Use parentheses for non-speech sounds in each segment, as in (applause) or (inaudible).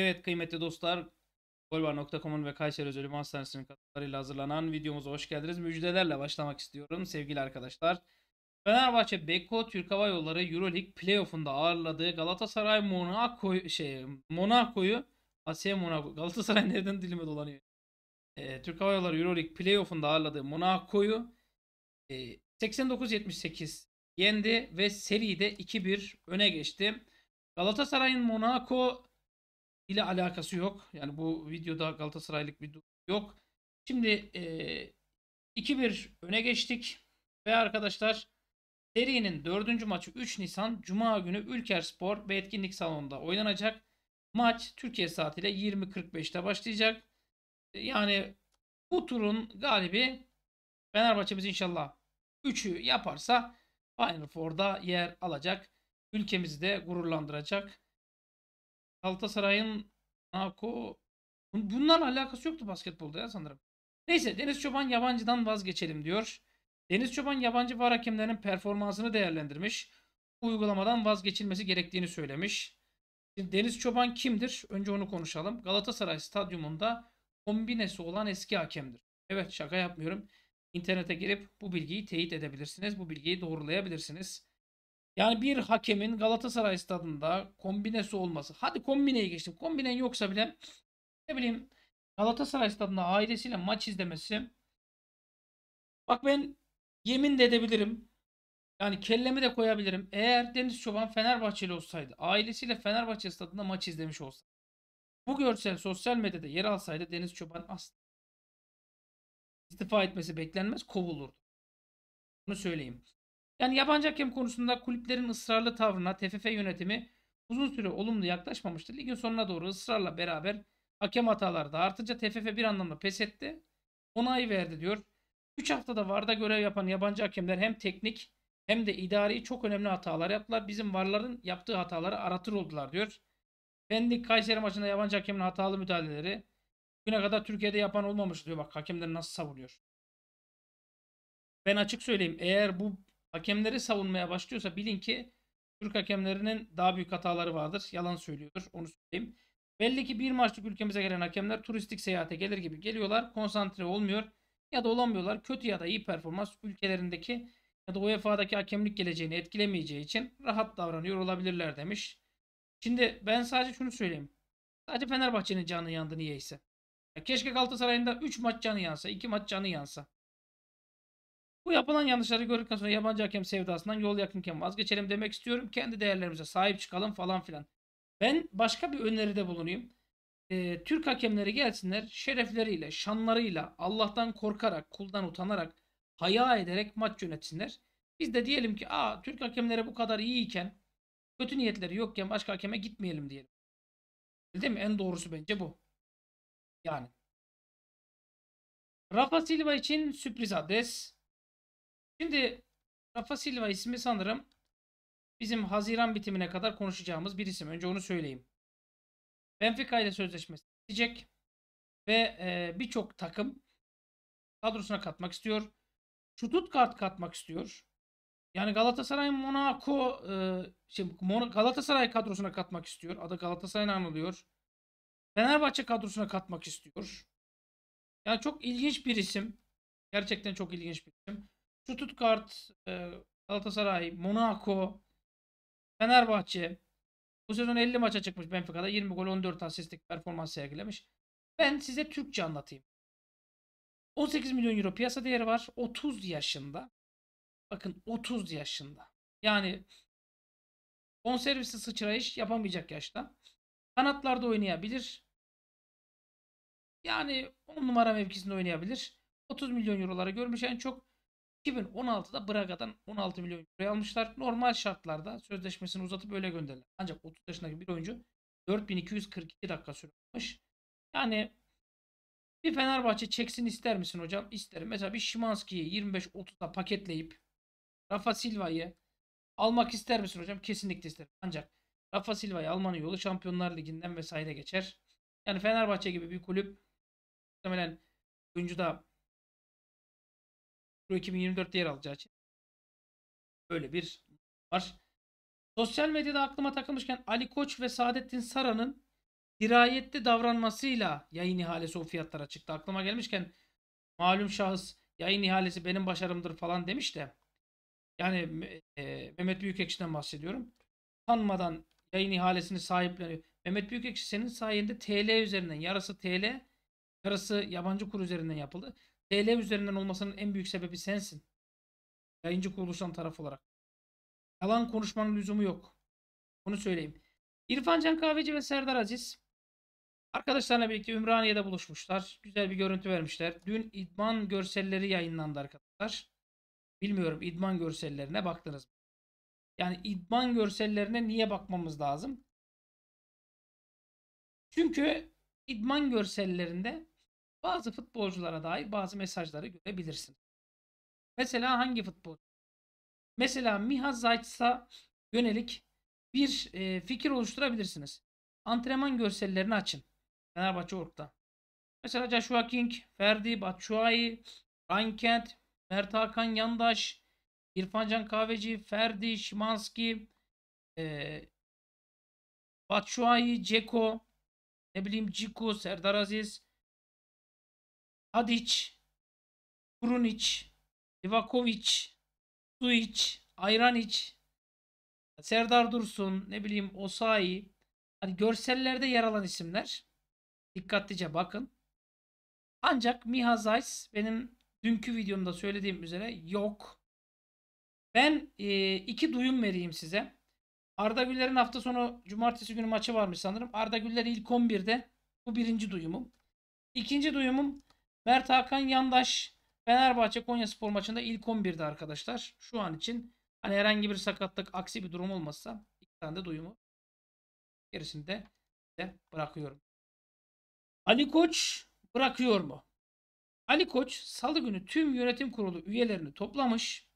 Evet kıymetli dostlar, golbar.com'un ve Kayseri Özel Ünvan Hastanesi'nin katkılarıyla hazırlanan videomuza hoş geldiniz. Müjdelerle başlamak istiyorum sevgili arkadaşlar. Fenerbahçe, Beko, Türk Hava Yolları Euroleague playoff'unda ağırladığı Galatasaray Monaco şey Monaco'yu Asya Monaco Galatasaray (laughs) nereden dilime dolanıyor? E, Türk Hava Yolları Euroleague playoff'unda ağırladığı Monaco'yu e, 89-78 yendi ve seride 2-1 öne geçti. Galatasaray'ın Monaco ile alakası yok. Yani bu videoda Galatasaraylık bir durum yok. Şimdi e, 2-1 öne geçtik. Ve arkadaşlar serinin 4. maçı 3 Nisan Cuma günü Ülker Spor ve etkinlik salonunda oynanacak. Maç Türkiye saatiyle 20.45'te başlayacak. Yani bu turun galibi Fenerbahçe'miz inşallah 3'ü yaparsa Final Four'da yer alacak. Ülkemizi de gururlandıracak. Galatasaray'ın Nako bunlarla alakası yoktu basketbolda ya sanırım. Neyse Deniz Çoban yabancıdan vazgeçelim diyor. Deniz Çoban yabancı var hakemlerinin performansını değerlendirmiş. Uygulamadan vazgeçilmesi gerektiğini söylemiş. Şimdi Deniz Çoban kimdir? Önce onu konuşalım. Galatasaray stadyumunda kombinesi olan eski hakemdir. Evet şaka yapmıyorum. İnternete girip bu bilgiyi teyit edebilirsiniz. Bu bilgiyi doğrulayabilirsiniz. Yani bir hakemin Galatasaray stadında kombinesi olması. Hadi kombineyi geçtim. Kombinen yoksa bile ne bileyim Galatasaray stadında ailesiyle maç izlemesi. Bak ben yemin de edebilirim. Yani kellemi de koyabilirim. Eğer Deniz Çoban Fenerbahçeli olsaydı, ailesiyle Fenerbahçe stadında maç izlemiş olsaydı. Bu görsel sosyal medyada yer alsaydı Deniz Çoban asla istifa etmesi beklenmez, kovulurdu. Bunu söyleyeyim. Yani yabancı hakem konusunda kulüplerin ısrarlı tavrına TFF yönetimi uzun süre olumlu yaklaşmamıştı. Ligin sonuna doğru ısrarla beraber hakem hataları da artınca TFF bir anlamda pes etti. Onay verdi diyor. 3 haftada VAR'da görev yapan yabancı hakemler hem teknik hem de idari çok önemli hatalar yaptılar. Bizim VAR'ların yaptığı hataları aratır oldular diyor. Pendik Kayseri maçında yabancı hakemin hatalı müdahaleleri güne kadar Türkiye'de yapan olmamış diyor. Bak hakemler nasıl savunuyor. Ben açık söyleyeyim eğer bu hakemleri savunmaya başlıyorsa bilin ki Türk hakemlerinin daha büyük hataları vardır. Yalan söylüyordur. Onu söyleyeyim. Belli ki bir maçlık ülkemize gelen hakemler turistik seyahate gelir gibi geliyorlar. Konsantre olmuyor ya da olamıyorlar. Kötü ya da iyi performans ülkelerindeki ya da UEFA'daki hakemlik geleceğini etkilemeyeceği için rahat davranıyor olabilirler demiş. Şimdi ben sadece şunu söyleyeyim. Sadece Fenerbahçe'nin canı yandı niyeyse. Ya keşke Galatasaray'ın da 3 maç canı yansa, 2 maç canı yansa. Bu yapılan yanlışları gördükten sonra yabancı hakem sevdasından yol yakınken vazgeçelim demek istiyorum. Kendi değerlerimize sahip çıkalım falan filan. Ben başka bir öneride bulunayım. Ee, Türk hakemleri gelsinler şerefleriyle, şanlarıyla, Allah'tan korkarak, kuldan utanarak, haya ederek maç yönetsinler. Biz de diyelim ki aa Türk hakemleri bu kadar iyiyken, kötü niyetleri yokken başka hakeme gitmeyelim diyelim. Değil mi? En doğrusu bence bu. Yani. Rafa Silva için sürpriz adres. Şimdi Rafa Silva ismi sanırım bizim Haziran bitimine kadar konuşacağımız bir isim. Önce onu söyleyeyim. Benfica ile sözleşmesi bitecek ve e, birçok takım kadrosuna katmak istiyor. kart katmak istiyor. Yani Galatasaray Monaco e, şimdi şey, Galatasaray kadrosuna katmak istiyor. Adı Galatasaray'la anılıyor. Fenerbahçe kadrosuna katmak istiyor. Yani çok ilginç bir isim. Gerçekten çok ilginç bir isim. Stuttgart, e, Galatasaray, Monaco, Fenerbahçe. Bu sezon 50 maça çıkmış Benfica'da. 20 gol 14 asistlik performans sergilemiş. Ben size Türkçe anlatayım. 18 milyon euro piyasa değeri var. 30 yaşında. Bakın 30 yaşında. Yani konservisi sıçrayış yapamayacak yaşta. Kanatlarda oynayabilir. Yani 10 numara mevkisinde oynayabilir. 30 milyon eurolara görmüş en çok. 2016'da Braga'dan 16 milyon euro almışlar. Normal şartlarda sözleşmesini uzatıp öyle gönderdiler. Ancak 30 yaşındaki bir oyuncu 4242 dakika sürmüş. Yani bir Fenerbahçe çeksin ister misin hocam? İsterim. Mesela bir Şimanski'yi 25-30'a paketleyip Rafa Silva'yı almak ister misin hocam? Kesinlikle isterim. Ancak Rafa Silva'yı almanın yolu Şampiyonlar Ligi'nden vesaire geçer. Yani Fenerbahçe gibi bir kulüp muhtemelen oyuncu da Euro 2024'te yer alacağı için böyle bir var. Sosyal medyada aklıma takılmışken Ali Koç ve Saadettin Sara'nın dirayetli davranmasıyla yayın ihalesi o fiyatlara çıktı. Aklıma gelmişken malum şahıs yayın ihalesi benim başarımdır falan demiş de yani e, Mehmet Büyükekşi'den bahsediyorum. Tanmadan yayın ihalesini sahipleniyor. Mehmet Büyükekşi senin sayende TL üzerinden yarısı TL yarısı yabancı kur üzerinden yapıldı. TL üzerinden olmasının en büyük sebebi sensin. Yayıncı kuruluştan taraf olarak. Yalan konuşmanın lüzumu yok. Onu söyleyeyim. İrfan Can Kahveci ve Serdar Aziz arkadaşlarla birlikte Ümraniye'de buluşmuşlar. Güzel bir görüntü vermişler. Dün idman görselleri yayınlandı arkadaşlar. Bilmiyorum idman görsellerine baktınız mı? Yani idman görsellerine niye bakmamız lazım? Çünkü idman görsellerinde bazı futbolculara dair bazı mesajları görebilirsiniz. Mesela hangi futbolcu? Mesela Miha Zayt'sa yönelik bir e, fikir oluşturabilirsiniz. Antrenman görsellerini açın. Fenerbahçe Ork'ta. Mesela Joshua King, Ferdi, Batshuayi, Ryan Kent, Mert Hakan Yandaş, İrfancan Kahveci, Ferdi, Şimanski, e, Batshuayi, Ceko, ne bileyim Ciko, Serdar Aziz, Tadic, Krunic, Livakovic, Suic, Ayranic, Serdar Dursun, ne bileyim Osayi. Hani görsellerde yer alan isimler. Dikkatlice bakın. Ancak Miha Zeiss benim dünkü videomda söylediğim üzere yok. Ben e, iki duyum vereyim size. Arda Güler'in hafta sonu cumartesi günü maçı varmış sanırım. Arda Güller ilk 11'de. Bu birinci duyumum. İkinci duyumum Mert Hakan Yandaş Fenerbahçe Konyaspor maçında ilk 11'de arkadaşlar. Şu an için hani herhangi bir sakatlık aksi bir durum olmazsa iki tane de duyumu gerisini de bırakıyorum. Ali Koç bırakıyor mu? Ali Koç salı günü tüm yönetim kurulu üyelerini toplamış.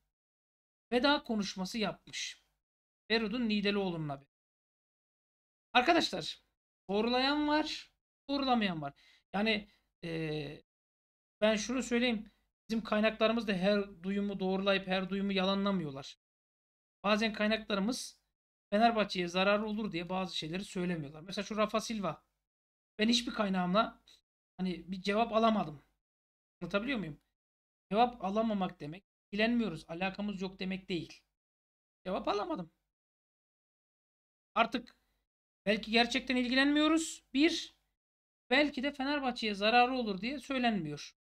Veda konuşması yapmış. Berud'un Nidelioğlu'nun haberi. Arkadaşlar doğrulayan var, doğrulamayan var. Yani e, ben şunu söyleyeyim. Bizim kaynaklarımız da her duyumu doğrulayıp her duyumu yalanlamıyorlar. Bazen kaynaklarımız Fenerbahçe'ye zararı olur diye bazı şeyleri söylemiyorlar. Mesela şu Rafa Silva. Ben hiçbir kaynağımla hani bir cevap alamadım. Anlatabiliyor muyum? Cevap alamamak demek ilgilenmiyoruz, alakamız yok demek değil. Cevap alamadım. Artık belki gerçekten ilgilenmiyoruz. Bir, belki de Fenerbahçe'ye zararı olur diye söylenmiyor.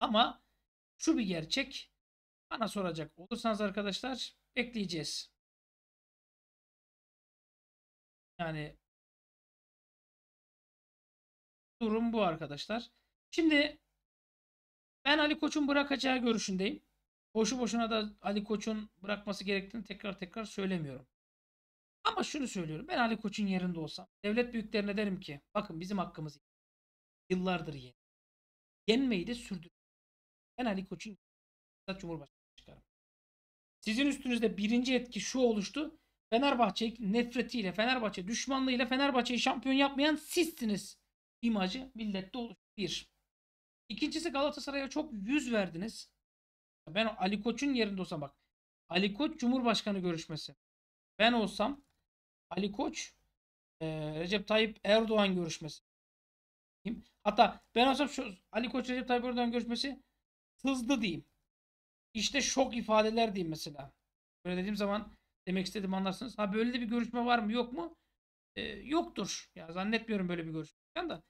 Ama şu bir gerçek. Bana soracak olursanız arkadaşlar bekleyeceğiz. Yani durum bu arkadaşlar. Şimdi ben Ali Koç'un bırakacağı görüşündeyim. Boşu boşuna da Ali Koç'un bırakması gerektiğini tekrar tekrar söylemiyorum. Ama şunu söylüyorum. Ben Ali Koç'un yerinde olsam devlet büyüklerine derim ki bakın bizim hakkımız yıllardır yeni. Yenmeyi de sürdür. Ben Ali Koç'un Cumhurbaşkanı çıkarım. Sizin üstünüzde birinci etki şu oluştu. Fenerbahçe nefretiyle, Fenerbahçe düşmanlığıyla Fenerbahçe'yi şampiyon yapmayan sizsiniz imajı millette oluştu. Bir. İkincisi Galatasaray'a çok yüz verdiniz. Ben Ali Koç'un yerinde olsam bak. Ali Koç Cumhurbaşkanı görüşmesi. Ben olsam Ali Koç e, Recep Tayyip Erdoğan görüşmesi. Hatta ben olsam şu, Ali Koç Recep Tayyip Erdoğan görüşmesi hızlı diyeyim. İşte şok ifadeler diyeyim mesela. Böyle dediğim zaman demek istediğim anlarsınız. Ha böyle de bir görüşme var mı yok mu? Ee, yoktur. Ya zannetmiyorum böyle bir görüşme. Yani da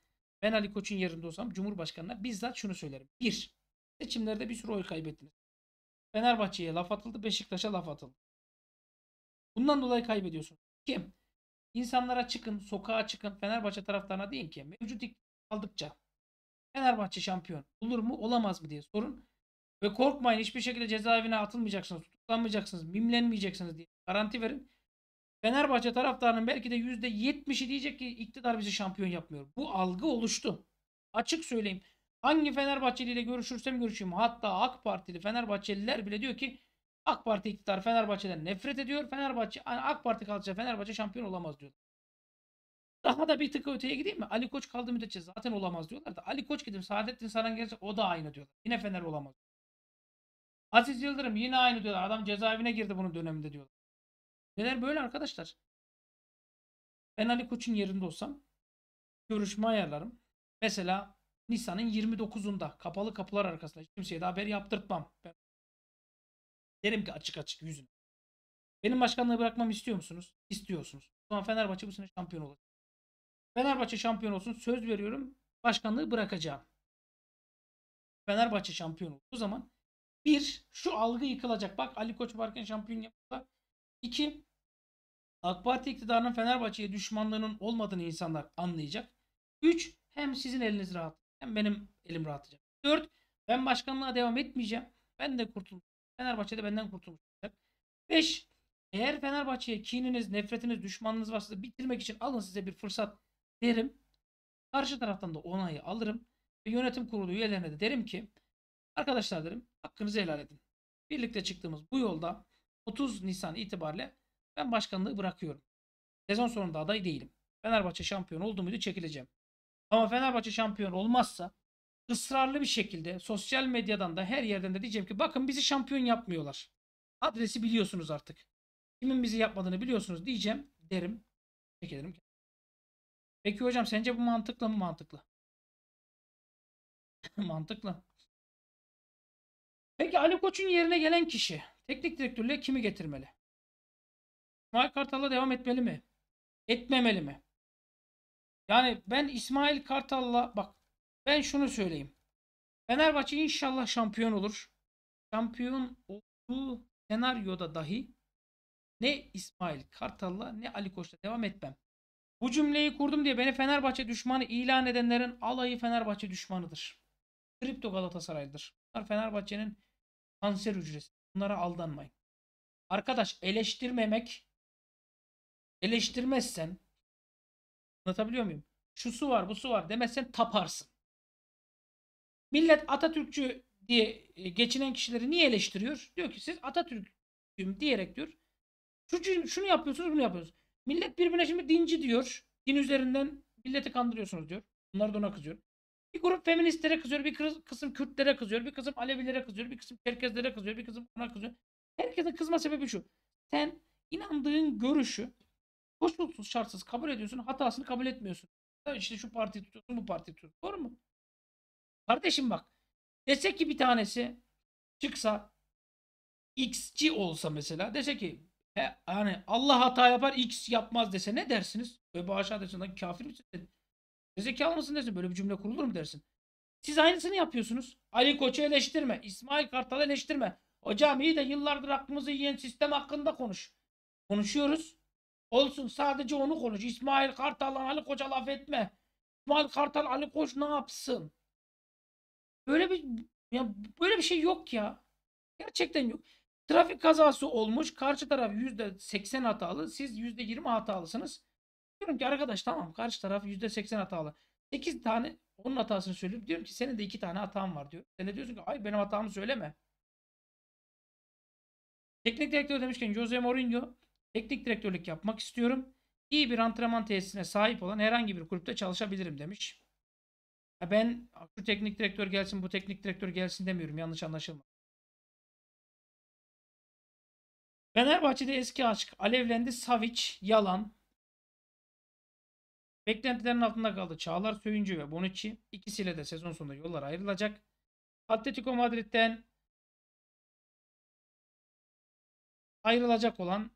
ben Ali Koç'un yerinde olsam Cumhurbaşkanı'na bizzat şunu söylerim. Bir, seçimlerde bir sürü oy kaybettiniz. Fenerbahçe'ye laf atıldı, Beşiktaş'a laf atıldı. Bundan dolayı kaybediyorsun. Kim? İnsanlara çıkın, sokağa çıkın, Fenerbahçe taraftarına deyin ki mevcut aldıkça Fenerbahçe şampiyon olur mu olamaz mı diye sorun. Ve korkmayın hiçbir şekilde cezaevine atılmayacaksınız, tutuklanmayacaksınız, mimlenmeyeceksiniz diye garanti verin. Fenerbahçe taraftarının belki de %70'i diyecek ki iktidar bizi şampiyon yapmıyor. Bu algı oluştu. Açık söyleyeyim. Hangi Fenerbahçeli ile görüşürsem görüşeyim. Hatta AK Partili Fenerbahçeliler bile diyor ki AK Parti iktidar Fenerbahçe'den nefret ediyor. Fenerbahçe AK Parti kalacak Fenerbahçe şampiyon olamaz diyor. Daha da bir tık öteye gideyim mi? Ali Koç kaldı müddetçe zaten olamaz diyorlar da. Ali Koç gidip Saadettin Saran gelirse o da aynı diyorlar. Yine Fener olamaz. Aziz Yıldırım yine aynı diyorlar. Adam cezaevine girdi bunun döneminde diyorlar. Neler böyle arkadaşlar. Ben Ali Koç'un yerinde olsam görüşme ayarlarım. Mesela Nisan'ın 29'unda kapalı kapılar arkasında hiç kimseye de haber yaptırtmam. Ben derim ki açık açık yüzüne. Benim başkanlığı bırakmamı istiyor musunuz? İstiyorsunuz. O zaman Fenerbahçe bu sene şampiyon olacak. Fenerbahçe şampiyon olsun söz veriyorum başkanlığı bırakacağım. Fenerbahçe şampiyon olduğu zaman bir şu algı yıkılacak. Bak Ali Koç varken şampiyon yapıldı. İki AK Parti iktidarının Fenerbahçe'ye düşmanlığının olmadığını insanlar anlayacak. Üç hem sizin eliniz rahat hem benim elim rahatlayacak. Dört ben başkanlığa devam etmeyeceğim. Ben de kurtulmuşum. Fenerbahçe de benden kurtulacak. Beş eğer Fenerbahçe'ye kininiz, nefretiniz, düşmanınız varsa bitirmek için alın size bir fırsat derim. Karşı taraftan da onayı alırım. Ve yönetim kurulu üyelerine de derim ki arkadaşlar derim hakkınızı helal edin. Birlikte çıktığımız bu yolda 30 Nisan itibariyle ben başkanlığı bırakıyorum. Sezon sonunda aday değilim. Fenerbahçe şampiyon oldu muydu çekileceğim. Ama Fenerbahçe şampiyon olmazsa ısrarlı bir şekilde sosyal medyadan da her yerden de diyeceğim ki bakın bizi şampiyon yapmıyorlar. Adresi biliyorsunuz artık. Kimin bizi yapmadığını biliyorsunuz diyeceğim derim. Çekilirim. Peki hocam sence bu mantıklı mı mantıklı? (laughs) mantıklı. Peki Ali Koç'un yerine gelen kişi teknik direktörlüğe kimi getirmeli? İsmail Kartal'la devam etmeli mi? Etmemeli mi? Yani ben İsmail Kartal'la bak ben şunu söyleyeyim. Fenerbahçe inşallah şampiyon olur. Şampiyon olduğu senaryoda dahi ne İsmail Kartal'la ne Ali Koç'la devam etmem. Bu cümleyi kurdum diye beni Fenerbahçe düşmanı ilan edenlerin alayı Fenerbahçe düşmanıdır. Kripto Galatasaray'dır. Bunlar Fenerbahçe'nin kanser hücresi. Bunlara aldanmayın. Arkadaş eleştirmemek eleştirmezsen anlatabiliyor muyum? Şu su var bu su var demezsen taparsın. Millet Atatürkçü diye e, geçinen kişileri niye eleştiriyor? Diyor ki siz Atatürk'üm diyerek diyor. şunu yapıyorsunuz bunu yapıyorsunuz. Millet birbirine şimdi dinci diyor. Din üzerinden milleti kandırıyorsunuz diyor. Bunlar da ona kızıyor. Bir grup feministlere kızıyor, bir kısım Kürtlere kızıyor, bir kısım Alevilere kızıyor, bir kısım Çerkezlere kızıyor, bir kısım ona kızıyor. Herkesin kızma sebebi şu. Sen inandığın görüşü koşulsuz şartsız kabul ediyorsun, hatasını kabul etmiyorsun. İşte şu partiyi tutuyorsun, bu partiyi tutuyorsun. Doğru mu? Kardeşim bak. Dese ki bir tanesi çıksa X'ci olsa mesela dese ki He, yani Allah hata yapar X yapmaz dese ne dersiniz? Ve bu aşağı lan kafir misin? Zekalı mısın dersin böyle bir cümle kurulur mu dersin? Siz aynısını yapıyorsunuz. Ali Koç'u eleştirme. İsmail Kartal'ı eleştirme. Hocam iyi de yıllardır aklımızı yiyen sistem hakkında konuş. Konuşuyoruz. Olsun sadece onu konuş. İsmail Kartal'la Ali Koç'a laf etme. İsmail Kartal Ali Koç ne yapsın? Böyle bir ya böyle bir şey yok ya. Gerçekten yok. Trafik kazası olmuş. Karşı taraf %80 hatalı. Siz %20 hatalısınız. Diyorum ki arkadaş tamam karşı taraf %80 hatalı. 8 tane onun hatasını söylüyorum. Diyorum ki senin de 2 tane hatan var diyor. Sen de diyorsun ki hayır benim hatamı söyleme. Teknik direktör demişken Jose Mourinho teknik direktörlük yapmak istiyorum. İyi bir antrenman tesisine sahip olan herhangi bir kulüpte çalışabilirim demiş. Ben şu teknik direktör gelsin bu teknik direktör gelsin demiyorum yanlış anlaşılma. Fenerbahçe'de eski aşk alevlendi. Savic yalan. Beklentilerin altında kaldı Çağlar Söyüncü ve Bonucci. ikisiyle de sezon sonunda yollar ayrılacak. Atletico Madrid'den ayrılacak olan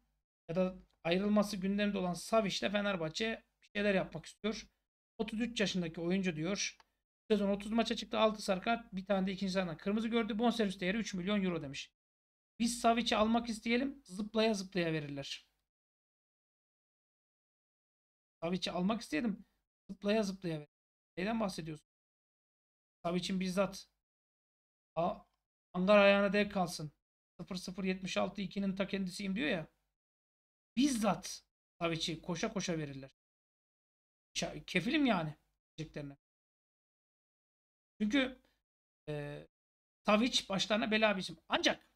ya da ayrılması gündemde olan Savic'le Fenerbahçe bir şeyler yapmak istiyor. 33 yaşındaki oyuncu diyor. Sezon 30 maça çıktı. 6 sarı Bir tane de ikinci sarıdan kırmızı gördü. Bonservis değeri 3 milyon euro demiş. Biz Savic'i almak isteyelim. Zıplaya zıplaya verirler. Savic'i almak isteyelim. Zıplaya zıplaya verirler. Neyden bahsediyorsun? Savic'in bizzat A Angar ayağına denk kalsın. 0076 2'nin ta kendisiyim diyor ya. Bizzat Savic'i koşa koşa verirler. Kefilim yani diyeceklerine. Çünkü e, Savic başlarına bela bir isim. Ancak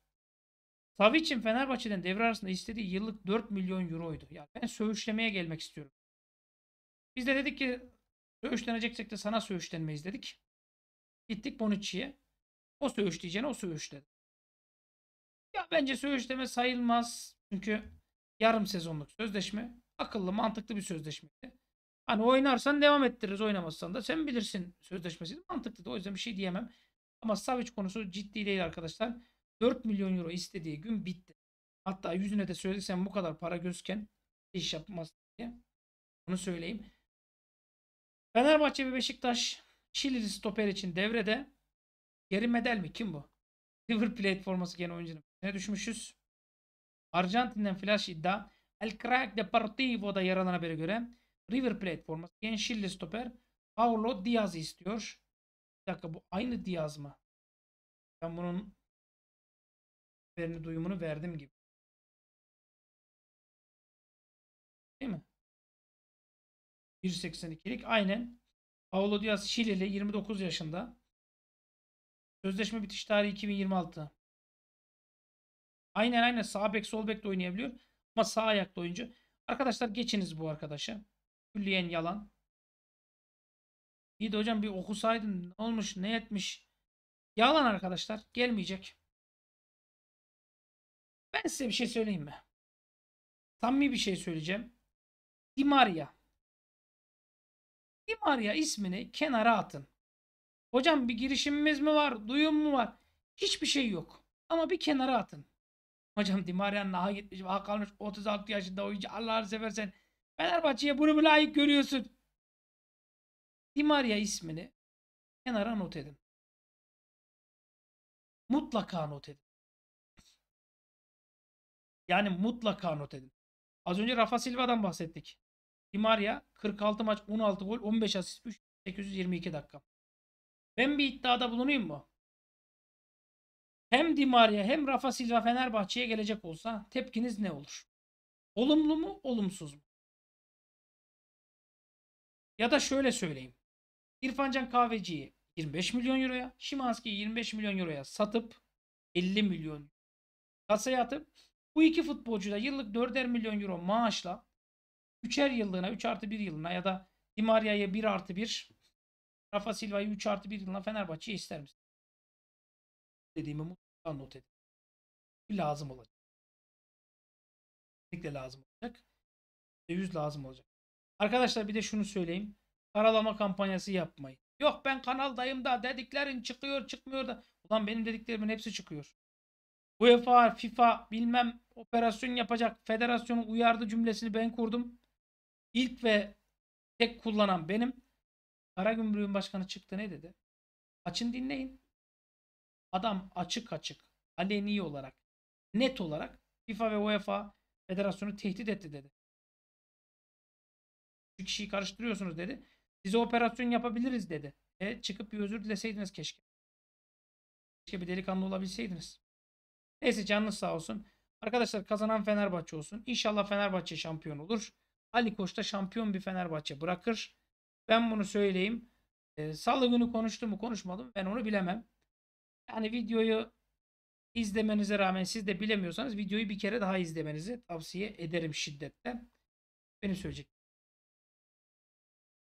Savic'in Fenerbahçe'den devre arasında istediği yıllık 4 milyon euroydu. Ya ben söğüşlemeye gelmek istiyorum. Biz de dedik ki söğüşleneceksek de sana söğüşlenmeyiz dedik. Gittik Bonucci'ye. O söğüşleyeceğine o söğüşledi. Ya bence söğüşleme sayılmaz. Çünkü yarım sezonluk sözleşme akıllı mantıklı bir sözleşmeydi. Hani oynarsan devam ettiririz oynamazsan da sen bilirsin sözleşmesi Mantıklıydı, o yüzden bir şey diyemem. Ama Savic konusu ciddi değil arkadaşlar. 4 milyon euro istediği gün bitti. Hatta yüzüne de sen bu kadar para gözken iş yapmaz diye. Onu söyleyeyim. Fenerbahçe ve Beşiktaş Şili stoper için devrede. Geri medel mi? Kim bu? River (laughs) Plate forması gene oyuncunun. Ne düşmüşüz? Arjantin'den flash iddia. El Crack Deportivo'da yer alan habere göre River Plate forması genç Şili stoper Paulo Diaz istiyor. Bir dakika bu aynı Diaz mı? Ben bunun verini duyumunu verdim gibi. Değil mi? 182'lik aynen. Paulo Diaz Şilili 29 yaşında. Sözleşme bitiş tarihi 2026. Aynen aynen sağ bek sol bek de oynayabiliyor. Ama sağ ayaklı oyuncu. Arkadaşlar geçiniz bu arkadaşı. Külliyen yalan. İyi de hocam bir okusaydın ne olmuş ne etmiş. Yalan arkadaşlar gelmeyecek. Ben size bir şey söyleyeyim mi? Samimi bir şey söyleyeceğim. Di Maria. Di Maria ismini kenara atın. Hocam bir girişimimiz mi var? Duyum mu var? Hiçbir şey yok. Ama bir kenara atın. Hocam Di Maria'nın aha gitmiş, aha kalmış 36 yaşında oyuncu. Allah'ını seversen Fenerbahçe'ye bunu mu layık görüyorsun? Di Maria ismini kenara not edin. Mutlaka not edin. Yani mutlaka not edin. Az önce Rafa Silva'dan bahsettik. Dimaria 46 maç 16 gol 15 asist 3 822 dakika. Ben bir iddiada bulunayım mı? Hem Dimaria hem Rafa Silva Fenerbahçe'ye gelecek olsa tepkiniz ne olur? Olumlu mu, olumsuz mu? Ya da şöyle söyleyeyim. İrfancan Kahveci'yi 25 milyon euroya, Şimanski'yi 25 milyon euroya satıp 50 milyon kasaya atıp bu iki futbolcu da yıllık 4'er milyon euro maaşla 3'er yıllığına 3 artı 1 yılına ya da Di Maria'ya 1 artı 1 Rafa Silva'yı 3 artı 1 yılına Fenerbahçe'ye ister misin? Dediğimi mutlaka not edin. Lazım olacak. Kesinlikle lazım olacak. Yüz lazım olacak. Arkadaşlar bir de şunu söyleyeyim. Karalama kampanyası yapmayın. Yok ben kanaldayım da dediklerin çıkıyor çıkmıyor da. Ulan benim dediklerimin hepsi çıkıyor. UEFA, FIFA bilmem operasyon yapacak federasyonu uyardı cümlesini ben kurdum. İlk ve tek kullanan benim. Kara Karagümrük'ün başkanı çıktı ne dedi? Açın dinleyin. Adam açık açık, aleni olarak, net olarak FIFA ve UEFA federasyonu tehdit etti dedi. Şu kişiyi karıştırıyorsunuz dedi. Size operasyon yapabiliriz dedi. E çıkıp bir özür dileseydiniz keşke. Keşke bir delikanlı olabilseydiniz. Neyse canınız sağ olsun. Arkadaşlar kazanan Fenerbahçe olsun. İnşallah Fenerbahçe şampiyon olur. Ali Koç da şampiyon bir Fenerbahçe bırakır. Ben bunu söyleyeyim. E, Salı günü konuştu mu konuşmadım ben onu bilemem. Yani videoyu izlemenize rağmen siz de bilemiyorsanız videoyu bir kere daha izlemenizi tavsiye ederim şiddetle. Benim söyleyecek.